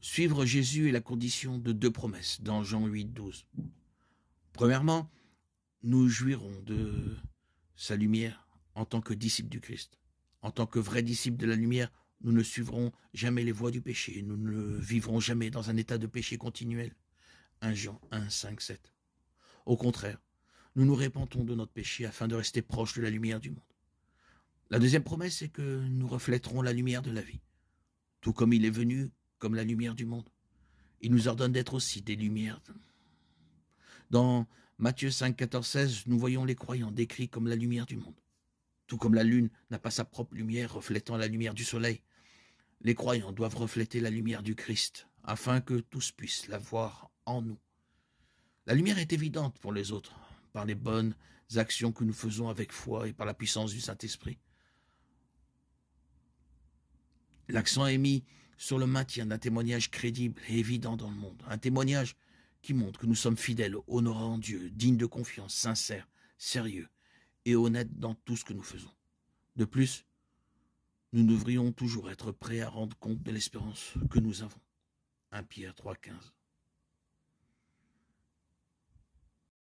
Suivre Jésus est la condition de deux promesses dans Jean 8, 12. Premièrement, nous jouirons de sa lumière en tant que disciples du Christ. En tant que vrais disciples de la lumière, nous ne suivrons jamais les voies du péché, nous ne vivrons jamais dans un état de péché continuel. 1 Jean 1, 5, 7. Au contraire, nous nous répentons de notre péché afin de rester proches de la lumière du monde. La deuxième promesse, est que nous reflèterons la lumière de la vie. Tout comme il est venu comme la lumière du monde. Il nous ordonne d'être aussi des lumières. Dans Matthieu 5, 14, 16, nous voyons les croyants décrits comme la lumière du monde. Tout comme la lune n'a pas sa propre lumière reflétant la lumière du soleil, les croyants doivent refléter la lumière du Christ, afin que tous puissent la voir en nous. La lumière est évidente pour les autres, par les bonnes actions que nous faisons avec foi et par la puissance du Saint-Esprit. L'accent est mis sur le maintien d'un témoignage crédible et évident dans le monde, un témoignage qui montre que nous sommes fidèles, honorants en Dieu, dignes de confiance, sincères, sérieux et honnêtes dans tout ce que nous faisons. De plus, nous devrions toujours être prêts à rendre compte de l'espérance que nous avons. 1 Pierre 3.15